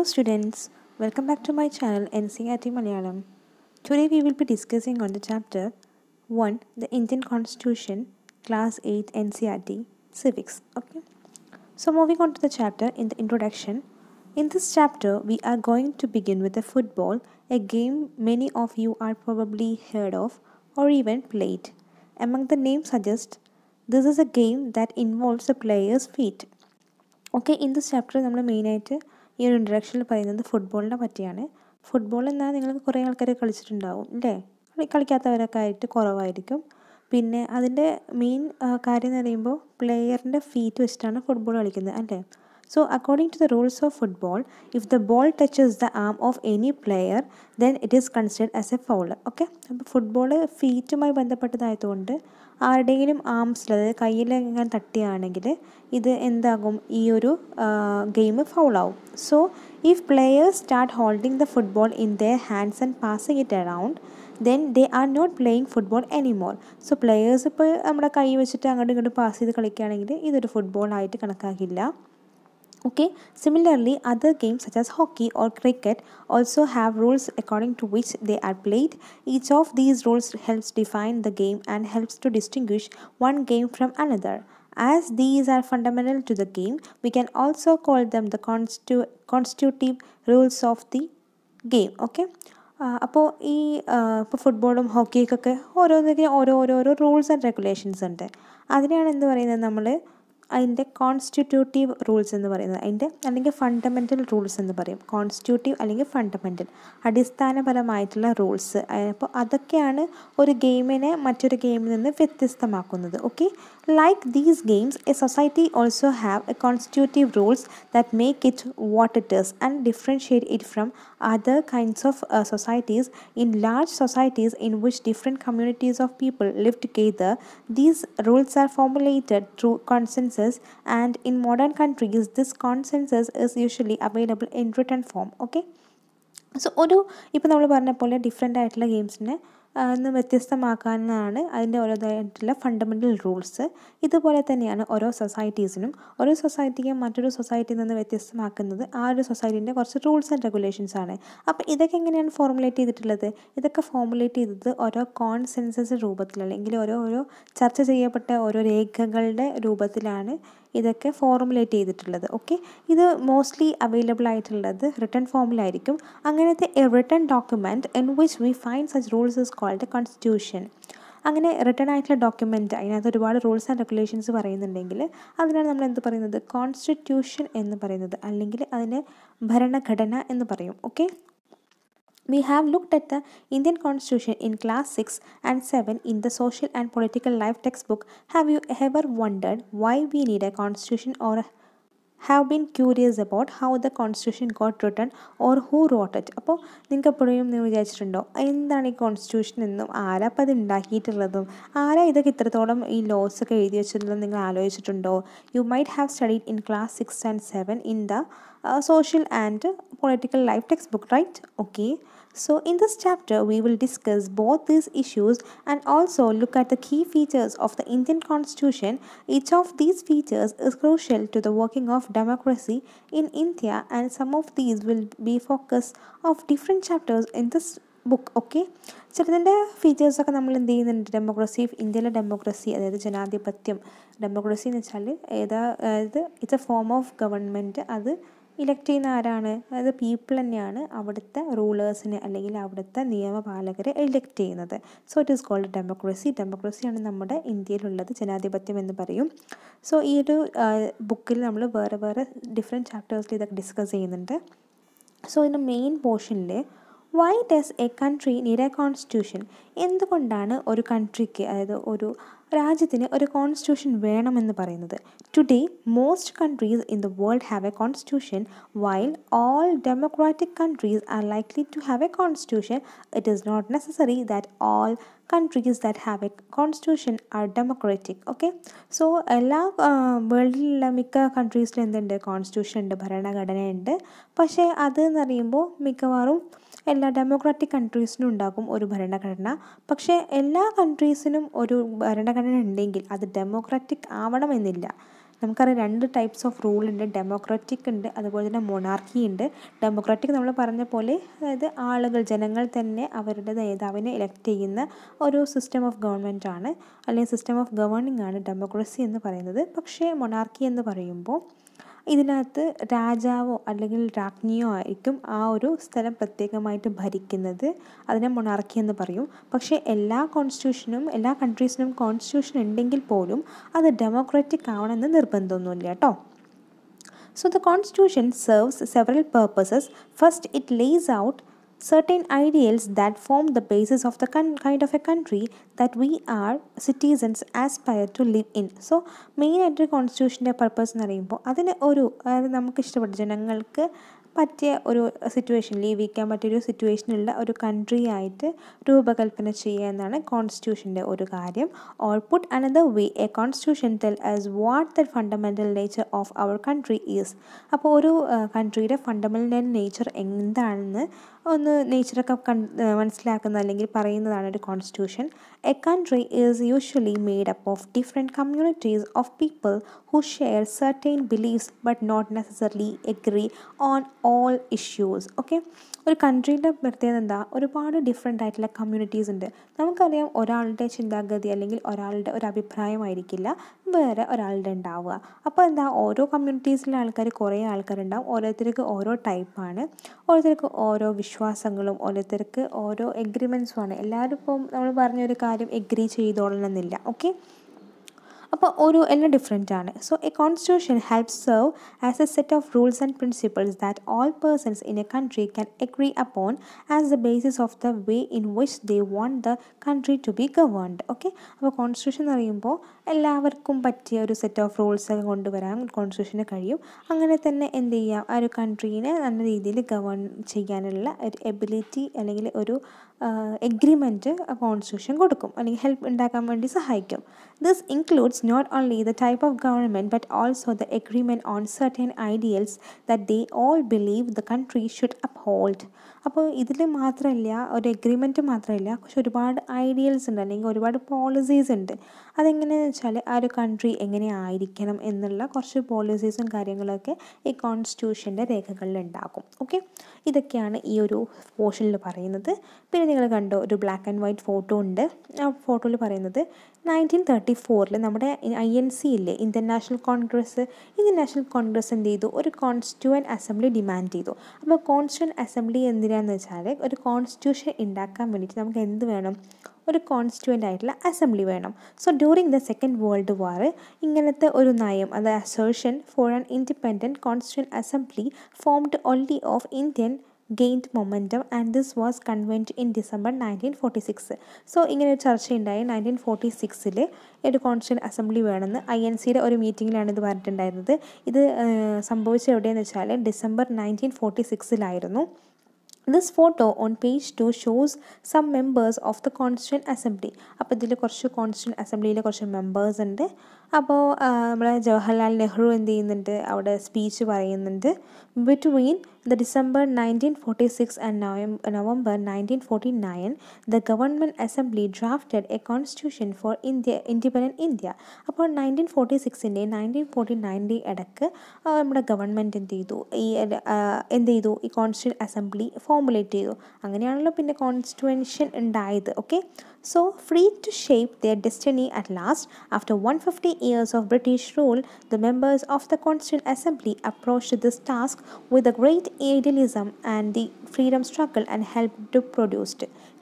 Hello students, welcome back to my channel NCRT Malayalam. Today we will be discussing on the chapter 1 the Indian Constitution class 8 NCRT civics okay. So moving on to the chapter in the introduction in this chapter we are going to begin with the football a game many of you are probably heard of or even played. Among the names suggests this is a game that involves the player's feet. Okay in this chapter നമ്മൾ മെയിനായിട്ട് ഈ ഒരു ഇൻട്രഡക്ഷനിൽ പറയുന്നത് ഫുട്ബോളിനെ പറ്റിയാണ് football എന്നാൽ നിങ്ങൾക്ക് കുറേ ആൾക്കാർ കളിച്ചിട്ടുണ്ടാവും അല്ലേ കളിക്കാത്തവരൊക്കെ ആയിട്ട് കുറവായിരിക്കും പിന്നെ അതിൻ്റെ മെയിൻ കാര്യം എന്ന് പറയുമ്പോൾ പ്ലെയറിൻ്റെ ഫീറ്റ് വെച്ചിട്ടാണ് ഫുട്ബോൾ കളിക്കുന്നത് അല്ലേ so according to the rules of football if the ball touches the arm of any player then it is considered as a foul okay അപ്പോൾ ഫുട്ബോൾ ഫീറ്റുമായി ബന്ധപ്പെട്ടതായതുകൊണ്ട് ആരുടെയെങ്കിലും ആംസിൽ അതായത് കയ്യിൽ എങ്ങാനും ഇത് എന്താകും ഈ ഒരു ഗെയിം ഫൗളാവും so if players start holding the football in the hands and passing it around then they are not playing football anymore so players ഇപ്പോൾ നമ്മുടെ കൈ വെച്ചിട്ട് അങ്ങോട്ടും ഇങ്ങോട്ടും പാസ് ചെയ്ത് കളിക്കുകയാണെങ്കിൽ ഇതൊരു ഫുട്ബോൾ ആയിട്ട് കണക്കാക്കില്ല Okay, similarly, other games such as hockey or cricket also have rules according to which they are played. Each of these rules helps define the game and helps to distinguish one game from another. As these are fundamental to the game, we can also call them the constitu constitutive rules of the game. Okay. അപ്പോൾ ഈ ഇപ്പോൾ ഫുട്ബോളും ഹോക്കിയൊക്കെ ഓരോന്നൊക്കെ ഓരോ ഓരോരോ rules and regulations ഉണ്ട് അതിനെയാണ് എന്ത് പറയുന്നത് നമ്മൾ അതിൻ്റെ കോൺസ്റ്റിറ്റ്യൂട്ടീവ് റൂൾസ് എന്ന് പറയുന്നത് അതിൻ്റെ അല്ലെങ്കിൽ ഫണ്ടമെൻ്റൽ റൂൾസ് എന്ന് പറയും കോൺസ്റ്റിറ്റ്യൂട്ടീവ് അല്ലെങ്കിൽ ഫണ്ടമെൻ്റൽ അടിസ്ഥാനപരമായിട്ടുള്ള റൂൾസ് അപ്പോൾ അതൊക്കെയാണ് ഒരു ഗെയിമിനെ മറ്റൊരു ഗെയിമിൽ നിന്ന് വ്യത്യസ്തമാക്കുന്നത് okay Like these games, a society also have a constitutive rules that make it what it is and differentiate it from other kinds of uh, societies. In large societies in which different communities of people live together, these rules are formulated through consensus and in modern countries, this consensus is usually available in written form. Okay. Odu, ഒരു ഇപ്പോൾ നമ്മൾ പറഞ്ഞ different different games ഗെയിംസിനെ നിന്ന് വ്യത്യസ്തമാക്കാനാണ് അതിൻ്റെ ഓരോതായിട്ടുള്ള fundamental rules ഇതുപോലെ തന്നെയാണ് ഓരോ സൊസൈറ്റീസിനും ഓരോ സൊസൈറ്റിക്കും മറ്റൊരു സൊസൈറ്റിയിൽ നിന്ന് വ്യത്യസ്തമാക്കുന്നത് ആ ഒരു സൊസൈറ്റീൻ്റെ കുറച്ച് റൂൾസ് ആൻഡ് റെഗുലേഷൻസ് ആണ് അപ്പോൾ ഇതൊക്കെ എങ്ങനെയാണ് ഫോർമുലേറ്റ് ചെയ്തിട്ടുള്ളത് ഇതൊക്കെ ഫോർമുലേറ്റ് ചെയ്തത് ഓരോ കോൺസെൻസസ് രൂപത്തിൽ അല്ലെങ്കിൽ ഓരോ ഓരോ ചർച്ച ചെയ്യപ്പെട്ട ഓരോ രേഖകളുടെ രൂപത്തിലാണ് ഇതൊക്കെ ഫോർമുലേറ്റ് ചെയ്തിട്ടുള്ളത് ഓക്കെ ഇത് മോസ്റ്റ്ലി അവൈലബിൾ ആയിട്ടുള്ളത് റിട്ടേൺ ഫോമിലായിരിക്കും അങ്ങനത്തെ a written document in which we find such rules is called constitution അങ്ങനെ റിട്ടേൺ ആയിട്ടുള്ള ഡോക്യുമെൻറ്റ് അതിനകത്ത് ഒരുപാട് റൂൾസ് ആൻഡ് റെഗുലേഷൻസ് പറയുന്നുണ്ടെങ്കിൽ അതിനാണ് നമ്മൾ എന്ത് പറയുന്നത് കോൺസ്റ്റിറ്റ്യൂഷൻ എന്ന് പറയുന്നത് അല്ലെങ്കിൽ അതിന് ഭരണഘടന എന്ന് പറയും okay we have looked at the Indian constitution in class six and seven in the social and political life text book have you ever wondered why we need a constitution or have been curious about how the constitution got written or who wrote it അപ്പോൾ നിങ്ങൾക്ക് എപ്പോഴും നിങ്ങൾ വിചാരിച്ചിട്ടുണ്ടോ എന്താണ് ഈ constitution എന്നും ആരാ അപ്പോൾ അത് ഉണ്ടാക്കിയിട്ടുള്ളതും ആരാ ഇതൊക്കെ ഇത്രത്തോളം ഈ ലോസ് ഒക്കെ എഴുതി വെച്ചിട്ടുള്ളതും നിങ്ങൾ ആലോചിച്ചിട്ടുണ്ടോ you might have studied in class six and seven in the social and political life text book right okay So in this chapter, we will discuss both these issues and also look at the key features of the Indian constitution. Each of these features is crucial to the working of democracy in India and some of these will be focus of different chapters in this book okay ചിലതിൻ്റെ ഫീച്ചേഴ്സൊക്കെ നമ്മൾ എന്ത് ചെയ്യുന്നുണ്ട് democracy ഇന്ത്യയിലെ democracy അതായത് ജനാധിപത്യം democracy എന്ന് വെച്ചാൽ ഏതാ അതായത് it's a form of government അത് ഇലക്ട് ചെയ്യുന്ന ആരാണ് അതായത് പീപ്പിൾ തന്നെയാണ് അവിടുത്തെ റൂളേഴ്സിനെ അല്ലെങ്കിൽ അവിടുത്തെ നിയമപാലകരെ ഇലക്ട് ചെയ്യുന്നത് so it is called democracy ഡെമോക്രസിയാണ് നമ്മുടെ ഇന്ത്യയിലുള്ളത് ജനാധിപത്യം എന്ന് പറയും സോ ഈ ഒരു ബുക്കിൽ നമ്മൾ വേറെ വേറെ ഡിഫറെൻറ്റ് ചാപ്റ്റേഴ്സിൽ ഇതൊക്കെ ഡിസ്കസ് ചെയ്യുന്നുണ്ട് സോ ഇതിൻ്റെ മെയിൻ പോർഷനിൽ why does a country need a constitution എന്തുകൊണ്ടാണ് ഒരു കൺട്രിക്ക് അതായത് ഒരു രാജ്യത്തിന് ഒരു കോൺസ്റ്റിറ്റ്യൂഷൻ വേണമെന്ന് പറയുന്നത് today most countries in the world have a constitution while all democratic countries are likely to have a constitution it is not necessary that all countries that have a constitution are democratic okay so എല്ലാ വേൾഡിലുള്ള മിക്ക കൺട്രീസിലും എന്തുണ്ട് constitution ഉണ്ട് ഭരണഘടനയുണ്ട് പക്ഷേ അതെന്നറിയുമ്പോൾ പറയുമ്പോൾ മിക്കവാറും എല്ലാ democratic കൺട്രീസിനും ഉണ്ടാകും ഒരു ഭരണഘടന പക്ഷേ എല്ലാ കൺട്രീസിനും ഒരു ഭരണഘടന ഉണ്ടെങ്കിൽ അത് ഡെമോക്രാറ്റിക് ആവണമെന്നില്ല നമുക്കറിയാം രണ്ട് ടൈപ്സ് ഓഫ് റൂൾ ഉണ്ട് ഡെമോക്രാറ്റിക് ഉണ്ട് അതുപോലെ തന്നെ മൊണാർക്കി ഉണ്ട് ഡെമോക്രാറ്റിക് നമ്മൾ പറഞ്ഞ പോലെ അതായത് ആളുകൾ ജനങ്ങൾ തന്നെ അവരുടെ നേതാവിനെ ഇലക്ട് ചെയ്യുന്ന ഒരു സിസ്റ്റം ഓഫ് ഗവൺമെൻറ് ആണ് അല്ലെങ്കിൽ സിസ്റ്റം ഓഫ് ഗവേണിംഗ് ആണ് ഡെമോക്രസി എന്ന് പറയുന്നത് പക്ഷേ മൊണാർക്കി എന്ന് പറയുമ്പോൾ ഇതിനകത്ത് രാജാവോ അല്ലെങ്കിൽ രാജ്ഞിയോ ആയിരിക്കും ആ ഒരു സ്ഥലം പ്രത്യേകമായിട്ട് ഭരിക്കുന്നത് അതിനെ മൊണാർക്കി എന്ന് പറയും പക്ഷേ എല്ലാ കോൺസ്റ്റിറ്റ്യൂഷനും എല്ലാ കൺട്രീസിനും കോൺസ്റ്റിറ്റ്യൂഷൻ ഉണ്ടെങ്കിൽ പോലും അത് ഡെമോക്രാറ്റിക് ആവണമെന്ന് നിർബന്ധമൊന്നുമില്ല കേട്ടോ so the constitution serves several purposes first it lays out certain ideals that form the basis of the kind of a country that we are citizens aspire to live in so മെയിനായിട്ട് കോൺസ്റ്റിറ്റ്യൂഷൻ്റെ purpose എന്ന് പറയുമ്പോൾ അതിന് ഒരു അതായത് നമുക്ക് ഇഷ്ടപ്പെട്ട ജനങ്ങൾക്ക് പറ്റിയ ഒരു സിറ്റുവേഷനിൽ ജീവിക്കാൻ പറ്റിയൊരു സിറ്റുവേഷനുള്ള ഒരു കൺട്രി ആയിട്ട് രൂപകൽപ്പന ചെയ്യുക എന്നാണ് കോൺസ്റ്റിറ്റ്യൂഷൻ്റെ ഒരു കാര്യം or put another way a constitution tell us what the fundamental nature of our country is അപ്പോൾ ഒരു കൺട്രിയുടെ ഫണ്ടമെൻ്റൽ നേച്ചർ എന്താണെന്ന് ഒന്ന് നേച്ചറൊക്കെ കണ്ട് മനസ്സിലാക്കുന്ന അല്ലെങ്കിൽ പറയുന്നതാണ് ഒരു constitution a country is usually made up of different communities of people who share certain beliefs but not necessarily agree on all issues okay ഒരു കൺട്രീൻ്റെ പ്രത്യേകത എന്താ ഒരുപാട് ഡിഫറെൻ്റ് ആയിട്ടുള്ള കമ്മ്യൂണിറ്റീസ് ഉണ്ട് നമുക്കറിയാം ഒരാളുടെ ചിന്താഗതി അല്ലെങ്കിൽ ഒരാളുടെ ഒരു അഭിപ്രായമായിരിക്കില്ല വേറെ ഒരാളുടെ ഉണ്ടാവുക അപ്പോൾ എന്താ ഓരോ കമ്മ്യൂണിറ്റീസിലെ ആൾക്കാർ കുറേ ആൾക്കാരുണ്ടാവും ഓരോരുത്തർക്ക് ഓരോ ടൈപ്പാണ് ഓരോരുത്തർക്ക് ഓരോ വിശ്വാസങ്ങളും ഓരോരുത്തർക്ക് ഓരോ എഗ്രിമെൻസുമാണ് എല്ലാവരും ഇപ്പോൾ നമ്മൾ പറഞ്ഞൊരു കാര്യം എഗ്രി ചെയ്തോളണമെന്നില്ല ഓക്കെ അപ്പോൾ ഓരോ എല്ലാം ഡിഫറെൻ്റ് ആണ് so a constitution help serve as a set of rules and principles that all persons in a country can agree upon as the basis of the way in which they want the country to be governed okay അപ്പോൾ constitution എന്ന് പറയുമ്പോൾ എല്ലാവർക്കും പറ്റിയ ഒരു set of rules കൊണ്ടുവരാൻ കോൺസ്റ്റിറ്റ്യൂഷന് കഴിയും അങ്ങനെ തന്നെ എന്ത് ചെയ്യാം ആ ഒരു കൺട്രീനെ നല്ല രീതിയിൽ ഗവൺ ചെയ്യാനുള്ള ഒരു എബിലിറ്റി അല്ലെങ്കിൽ ഒരു എഗ്രിമെൻറ്റ് കോൺസ്റ്റിറ്റ്യൂഷൻ കൊടുക്കും അല്ലെങ്കിൽ ഹെൽപ്പ് ഉണ്ടാക്കാൻ വേണ്ടി സഹായിക്കും this includes not only the type of government but also the agreement on certain ideals that they all believe the country should hold അപ്പോൾ ഇതിൽ മാത്രമല്ല ഒരു എഗ്രിമെൻറ്റ് മാത്രമല്ല പക്ഷെ ഒരുപാട് ഐഡിയൽസ് ഉണ്ട് അല്ലെങ്കിൽ ഒരുപാട് പോളിസീസ് ഉണ്ട് അതെങ്ങനെയാണെന്ന് വെച്ചാൽ ആ ഒരു കൺട്രി എങ്ങനെ ആയിരിക്കണം എന്നുള്ള കുറച്ച് പോളിസീസും കാര്യങ്ങളൊക്കെ ഈ കോൺസ്റ്റിറ്റ്യൂഷൻ്റെ രേഖകളിൽ ഉണ്ടാകും ഓക്കെ ഇതൊക്കെയാണ് ഈ ഒരു പോർഷനിൽ പറയുന്നത് പിന്നെ നിങ്ങൾ കണ്ടോ ഒരു ബ്ലാക്ക് ആൻഡ് വൈറ്റ് ഫോട്ടോ ഉണ്ട് ആ ഫോട്ടോയിൽ പറയുന്നത് നയൻറ്റീൻ തേർട്ടി ഫോറിൽ നമ്മുടെ ഐ എൻ സി ഇല്ലേ ഇന്ത്യൻ നാഷണൽ കോൺഗ്രസ് ഇന്ത്യൻ നാഷണൽ കോൺഗ്രസ് എന്ത് ചെയ്തു ഒരു കോൺസ്റ്റിറ്റ്യൂവൻ അസംബ്ലി ഡിമാൻഡ് ചെയ്തു അപ്പോൾ കോൺസ്റ്റിറ്റ്യൂവൻ അസംബ്ലി എന്തിനാന്ന് വെച്ചാൽ ഒരു കോൺസ്റ്റിറ്റ്യൂഷൻ ഉണ്ടാക്കാൻ വേണ്ടിയിട്ട് നമുക്ക് എന്ത് വേണം ഒരു കോൺസ്റ്റുവൻ്റ് ആയിട്ടുള്ള അസംബ്ലി വേണം so during the second world war ഇങ്ങനത്തെ ഒരു നയം അത് assertion for an independent constituent assembly formed only of Indian gained momentum and this was convened in December nineteen forty six so ഇങ്ങനെ ഒരു ചർച്ചയുണ്ടായി നയൻറ്റീൻ ഫോർട്ടി സിക്സിൽ ഒരു കോൺസ്റ്റിറ്റ്യൂൻ അസംബ്ലി വേണമെന്ന് ഐ എൻ സിയുടെ ഒരു മീറ്റിങ്ങിലാണ് ഇത് പറഞ്ഞിട്ടുണ്ടായിരുന്നത് ഇത് സംഭവിച്ചത് എവിടെയെന്ന് വെച്ചാൽ ഡിസംബർ നയൻറ്റീൻ ഫോർട്ടി സിക്സിലായിരുന്നു this photo on page two shows some members of the constituent assembly അപ്പോൾ ഇതിൽ കുറച്ച് കോൺസ്റ്റിറ്റ്യൻ അസംബ്ലിയിലെ കുറച്ച് മെമ്പേഴ്സ് ഉണ്ട് അപ്പോൾ നമ്മുടെ ജവഹർലാൽ നെഹ്റു എന്ത് ചെയ്യുന്നുണ്ട് അവിടെ സ്പീച്ച് പറയുന്നുണ്ട് between the December nineteen forty six and November November nineteen forty nine the government assembly drafted a constitution for India independent India അപ്പോൾ നയൻറ്റീൻ ഫോർട്ടി സിക്സിൻ്റെ നയൻറ്റീൻ ഫോർട്ടി നയൻ്റെ ഇടക്ക് നമ്മുടെ ഗവൺമെൻറ് എന്ത് ചെയ്തു ഈ എന്ത് ചെയ്തു ഈ കോൺസ്റ്റിറ്റ്യൂഷൻ അസംബ്ലി ഫോർമുലേറ്റ് ചെയ്തു അങ്ങനെയാണല്ലോ പിന്നെ കോൺസ്റ്റിറ്റ്യൂഷൻ ഉണ്ടായത് okay So, free to shape their destiny at last, after 150 years of British rule, the members of the Constituent Assembly approached this task with a great idealism and the freedom struggle and helped to produce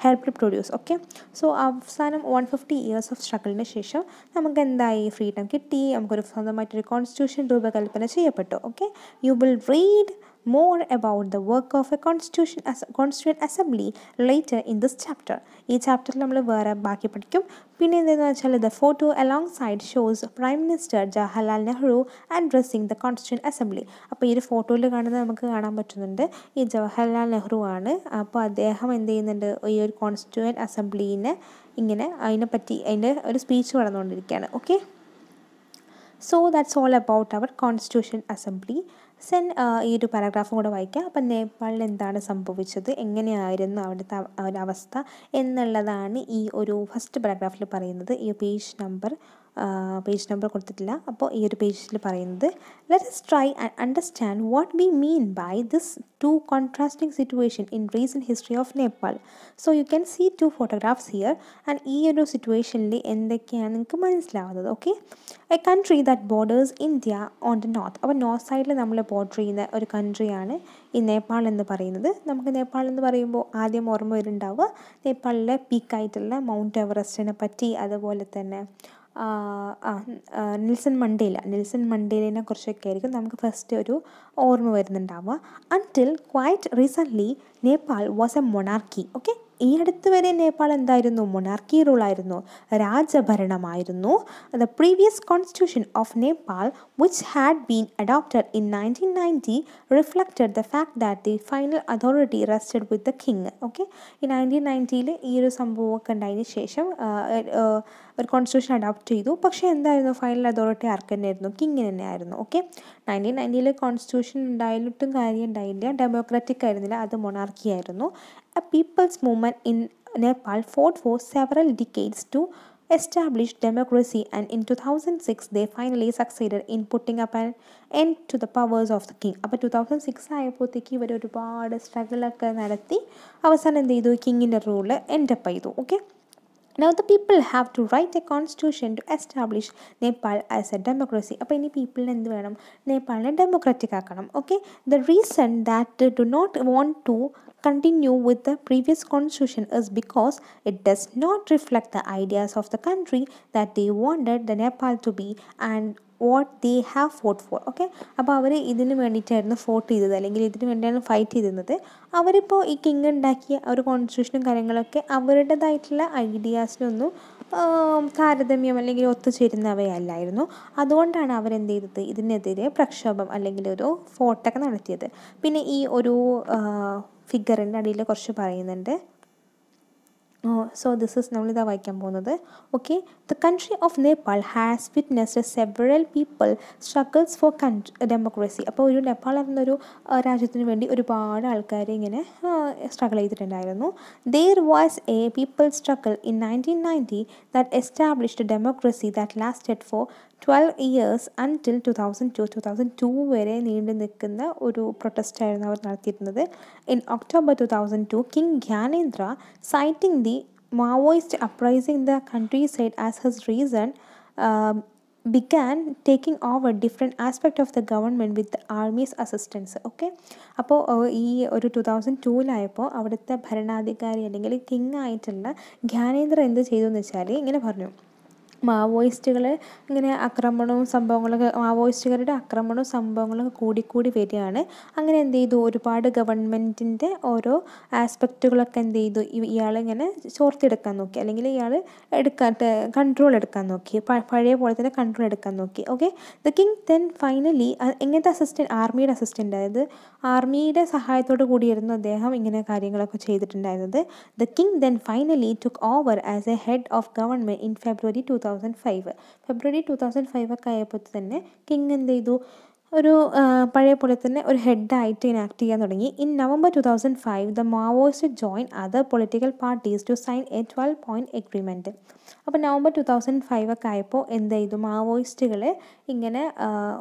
helped produce okay so അവസാനം one fifty years of സ്ട്രഗിളിന് ശേഷം നമുക്ക് എന്തായി freedom കിട്ടി a സ്വന്തമായിട്ടൊരു constitution രൂപകൽപ്പന ചെയ്യപ്പെട്ടു Okay, you will read. more about the work of a constitution as constituent assembly later in this chapter ഈ ചാപ്റ്ററിൽ നമ്മൾ വേറെ ബാക്കി പഠിക്കും പിന്നെ എന്തെന്ന് വെച്ചാൽ the photo alongside shows prime minister Jawaharlal Nehru addressing the constituent assembly അപ്പോൾ ഈ ഒരു ഫോട്ടോയിൽ കാണുന്നത് നമുക്ക് കാണാൻ പറ്റുന്നുണ്ട് ഈ ജവഹർലാൽ നെഹ്റു ആണ് അപ്പോൾ അദ്ദേഹം എന്ത് ചെയ്യുന്നുണ്ട് ഈ ഒരു കോൺസ്റ്റിറ്റ്യൂവൻ അസംബ്ലീനെ ഇങ്ങനെ അതിനെപ്പറ്റി അതിൻ്റെ ഒരു സ്പീച്ച് നടന്നുകൊണ്ടിരിക്കുകയാണ് okay so that's all about our constitution assembly സെൻ ഈ ഒരു പാരഗ്രാഫും കൂടെ വായിക്കുക അപ്പം നേപ്പാളിൽ എന്താണ് സംഭവിച്ചത് എങ്ങനെയായിരുന്നു അവിടുത്തെ ഒരവസ്ഥ എന്നുള്ളതാണ് ഈ ഒരു ഫസ്റ്റ് പാരഗ്രാഫിൽ പറയുന്നത് ഈ പേജ് നമ്പർ പേജ് നമ്പർ കൊടുത്തിട്ടില്ല അപ്പോൾ ഈ ഒരു പേജിൽ പറയുന്നത് let's try understand what we mean by this two contrasting situation in recent history of Nepal so you can see two photographs here and ഈ ഒരു സിറ്റുവേഷനിൽ എന്തൊക്കെയാണ് നിങ്ങൾക്ക് മനസ്സിലാവുന്നത് okay a country that borders India on the north അപ്പോൾ north സൈഡിൽ നമ്മൾ border ചെയ്യുന്ന ഒരു കൺട്രിയാണ് ഈ നേപ്പാൾ എന്ന് പറയുന്നത് നമുക്ക് നേപ്പാൾ എന്ന് പറയുമ്പോൾ ആദ്യം ഓർമ്മ വരുന്നുണ്ടാവുക നേപ്പാളിലെ പീക്കായിട്ടുള്ള മൗണ്ട് എവറസ്റ്റിനെ പറ്റി അതുപോലെ തന്നെ നിൽസൺ മണ്ടേല നിൽസൺ മണ്ടേലിനെ കുറിച്ചൊക്കെ ആയിരിക്കും നമുക്ക് ഫസ്റ്റ് ഒരു ഓർമ്മ വരുന്നുണ്ടാവുക until quite recently Nepal was a monarchy okay ഈ അടുത്ത് വരെ നേപ്പാൾ എന്തായിരുന്നു മൊണാർക്കി റൂളായിരുന്നു രാജഭരണമായിരുന്നു the previous constitution of Nepal which had been adopted in nineteen ninety reflected the fact that the final authority rested with the king okay ഈ nineteen നയൻറ്റിയിൽ ഈ ഒരു സംഭവമൊക്കെ ഉണ്ടായതിന് ശേഷം ഒരു കോൺസ്റ്റിറ്റ്യൂഷൻ അഡോപ്റ്റ് ചെയ്തു പക്ഷേ എന്തായിരുന്നു ഫൈനൽ അതോറിറ്റി ആർക്ക് തന്നെയായിരുന്നു കിങ്ങിന് തന്നെയായിരുന്നു ഓക്കെ നയൻറ്റീൻ നയൻറ്റിയിൽ കോൺസ്റ്റിറ്റ്യൂഷൻ ഉണ്ടായിട്ടും കാര്യം ഉണ്ടായില്ല ഡെമോക്രാറ്റിക് ആയിരുന്നില്ല അത് മൊണാർക്കി ആയിരുന്നു a people's movement in Nepal fought for several decades to establish democracy and in 2006 they finally succeeded in putting up an end to the powers of the king. Up 2006, king in the ruler okay? Now the people have to write a constitution to establish Nepal as a democracy. Up any people Nepal democratic okay? The reason that they do not want to continue with the previous constitution is because it does not reflect the ideas of the country that they wanted the Nepal to be and what they have fought for okay അപ്പോൾ അവർ ഇതിന് വേണ്ടിയിട്ടായിരുന്നു fought ചെയ്തത് അല്ലെങ്കിൽ ഇതിന് വേണ്ടിയാണ് fight ചെയ്തിരുന്നത് അവരിപ്പോൾ ഈ കിങ് ഉണ്ടാക്കിയ ഒരു കോൺസ്റ്റിറ്റ്യൂഷനും കാര്യങ്ങളൊക്കെ അവരുടേതായിട്ടുള്ള ഐഡിയാസിനൊന്നും താരതമ്യം അല്ലെങ്കിൽ ഒത്തുചേരുന്നവയല്ലായിരുന്നു അതുകൊണ്ടാണ് അവരെന്ത് ചെയ്തത് ഇതിനെതിരെ പ്രക്ഷോഭം അല്ലെങ്കിൽ ഒരു ഫോട്ടൊക്കെ നടത്തിയത് പിന്നെ ഈ ഒരു ഫിഗറിൻ്റെ അടിയിൽ കുറച്ച് പറയുന്നുണ്ട് സോ ദിസ് ഇസ് നമ്മളിതാ വായിക്കാൻ പോകുന്നത് okay the country of Nepal has witnessed several people struggles for country democracy അപ്പോൾ ഒരു നേപ്പാൾ എന്നൊരു രാജ്യത്തിന് വേണ്ടി ഒരുപാട് ആൾക്കാർ ഇങ്ങനെ സ്ട്രഗിൾ ചെയ്തിട്ടുണ്ടായിരുന്നു there was a people struggle in nineteen ninety that established democracy that lasted for twelve years until two thousand two two thousand two വരെ നീണ്ടു നിൽക്കുന്ന ഒരു പ്രൊട്ടസ്റ്റായിരുന്നു അവർ നടത്തിയിരുന്നത് in October two thousand two king Gyanendra citing the Maoist uprising the countryside as his reason began taking over different aspect of the government with armies assistance okay അപ്പോൾ ഈ ഒരു ടു തൗസൻഡ് ടൂലായപ്പോൾ അവിടുത്തെ ഭരണാധികാരി അല്ലെങ്കിൽ കിങ് ആയിട്ടുള്ള ജ്ഞാനേന്ദ്ര എന്ത് ചെയ്തു എന്ന് വെച്ചാൽ ഇങ്ങനെ പറഞ്ഞു മാവോയിസ്റ്റുകൾ ഇങ്ങനെ ആക്രമണവും സംഭവങ്ങളൊക്കെ മാവോയിസ്റ്റുകാരുടെ ആക്രമണവും സംഭവങ്ങളൊക്കെ കൂടിക്കൂടി വരികയാണ് അങ്ങനെ എന്ത് ചെയ്തു ഒരുപാട് ഗവൺമെൻറ്റിൻ്റെ ഓരോ ആസ്പെക്റ്റുകളൊക്കെ എന്ത് ചെയ്തു ഇയാളിങ്ങനെ ചോർത്തെടുക്കാൻ നോക്കി അല്ലെങ്കിൽ ഇയാൾ എടുക്കാൻ കൺട്രോൾ എടുക്കാൻ നോക്കി പഴയ പോലെ തന്നെ കൺട്രോൾ എടുക്കാൻ നോക്കി okay the king then finally എങ്ങനത്തെ അസിസ്റ്റൻറ്റ് ആർമിയുടെ അസിസ്റ്റൻ്റ് അതായത് ആർമിയുടെ സഹായത്തോടു കൂടിയായിരുന്നു അദ്ദേഹം ഇങ്ങനെ കാര്യങ്ങളൊക്കെ ചെയ്തിട്ടുണ്ടായിരുന്നത് the king then finally took over as a head of government in February two thousand five February two thousand five ഒക്കെ ആയപ്പോൾ തന്നെ കിങ് എന്ത് ചെയ്തു ഒരു പഴയ പോലെ തന്നെ ഒരു ഹെഡായിട്ട് ഇങ്ങനെ ആക്ട് ചെയ്യാൻ തുടങ്ങി in November two thousand five the Maoist join other political parties to sign a twelve point agreement അപ്പോൾ നവംബർ ടു തൗസൻഡ് ഫൈവ് ഒക്കെ ആയപ്പോൾ എന്ത് ചെയ്തു മാവോയിസ്റ്റുകൾ ഇങ്ങനെ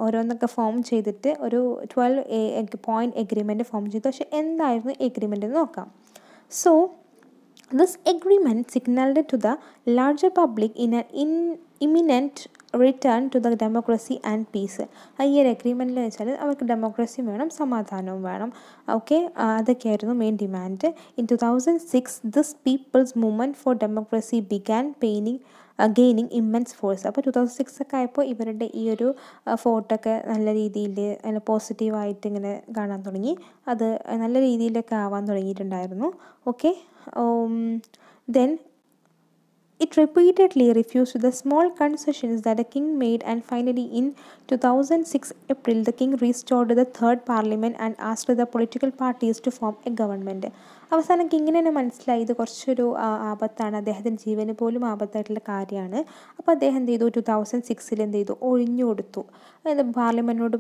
ഓരോന്നൊക്കെ ഫോം ചെയ്തിട്ട് ഒരു ട്വൽവ് പോയിൻറ്റ് എഗ്രിമെൻറ്റ് ഫോം ചെയ്തു പക്ഷേ എന്തായിരുന്നു എഗ്രിമെൻ്റ് എന്ന് നോക്കാം so This agreement signaled to the larger public in an in imminent return to the democracy and peace ഈ ഒരു അഗ്രിമെൻറ്റിൽ വെച്ചാൽ അവർക്ക് ഡെമോക്രസിയും വേണം സമാധാനവും വേണം ഓക്കെ അതൊക്കെയായിരുന്നു main demand in two thousand six this people's movement for democracy began paining gaining immense force അപ്പോൾ ടു തൗസൻഡ് സിക്സ് ഒക്കെ ആയപ്പോൾ ഇവരുടെ ഈ ഒരു ഫോട്ടൊക്കെ നല്ല രീതിയിൽ നല്ല പോസിറ്റീവായിട്ട് ഇങ്ങനെ കാണാൻ തുടങ്ങി അത് നല്ല രീതിയിലൊക്കെ ആവാൻ തുടങ്ങിയിട്ടുണ്ടായിരുന്നു okay then It repeatedly refused the small concessions that the king made and finally in 2006 April, the king restored the third parliament and asked the political parties to form a government. അവസാനം കിങ്ങിനെ തന്നെ മനസ്സിലായി ഇത് കുറച്ചൊരു ആപത്താണ് അദ്ദേഹത്തിൻ്റെ ജീവന് പോലും ആപത്തായിട്ടുള്ള കാര്യമാണ് അപ്പോൾ അദ്ദേഹം എന്ത് ചെയ്തു ടു തൗസൻഡ് സിക്സിൽ എന്ത് ചെയ്തു ഒഴിഞ്ഞു കൊടുത്തു അതായത് പാർലമെൻറ്റിനോട്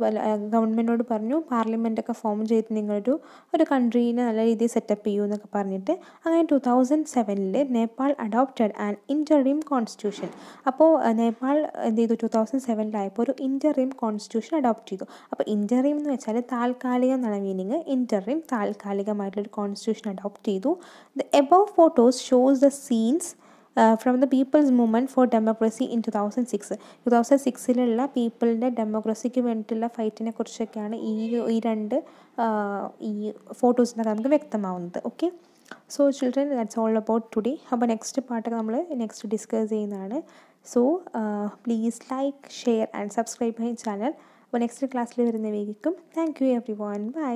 ഗവൺമെൻറ്റിനോട് പറഞ്ഞു പാർലമെൻറ്റൊക്കെ ഫോം ചെയ്ത് നിങ്ങളൊരു ഒരു കൺട്രീനെ നല്ല രീതിയിൽ സെറ്റപ്പ് ചെയ്യൂ എന്നൊക്കെ പറഞ്ഞിട്ട് അങ്ങനെ ടു തൗസൻഡ് സെവനിൽ Nepal adopted and interim constitution അപ്പോൾ നേപ്പാൾ എന്ത് ചെയ്തു ടു തൗസൻഡ് സെവനിലായപ്പോൾ ഒരു ഇൻറ്റർ ഇൻ്ററീം കോൺസ്റ്റിറ്റ്യൂഷൻ അഡോപ്റ്റ് ചെയ്തു അപ്പോൾ ഇൻ്ററീം എന്ന് വെച്ചാൽ താൽക്കാലികം എന്നുള്ള മീനിങ് ഇൻ്റർറീം താൽക്കാലികമായിട്ടുള്ളൊരു കോൺസ്റ്റിറ്റ്യൂഷൻ അഡോപ്റ്റ് ചെയ്തു the above photos shows the scenes from the people's movement for democracy in two thousand six two thousand സിക്സിലുള്ള പീപ്പിളിൻ്റെ ഡെമോക്രസിക്ക് വേണ്ടിയിട്ടുള്ള ഫൈറ്റിനെ കുറിച്ചൊക്കെയാണ് ഈ ഈ രണ്ട് uh, ഈ ഫോട്ടോസിനൊക്കെ നമുക്ക് വ്യക്തമാവുന്നത് okay so children that's all about today അപ്പോൾ നെക്സ്റ്റ് പാട്ടൊക്കെ നമ്മൾ നെക്സ്റ്റ് ഡിസ്കസ് ചെയ്യുന്നതാണ് so please like share and subscribe my channel അപ്പോൾ നെക്സ്റ്റ് ക്ലാസ്സിൽ വരുന്ന വേഗിക്കും thank you everyone by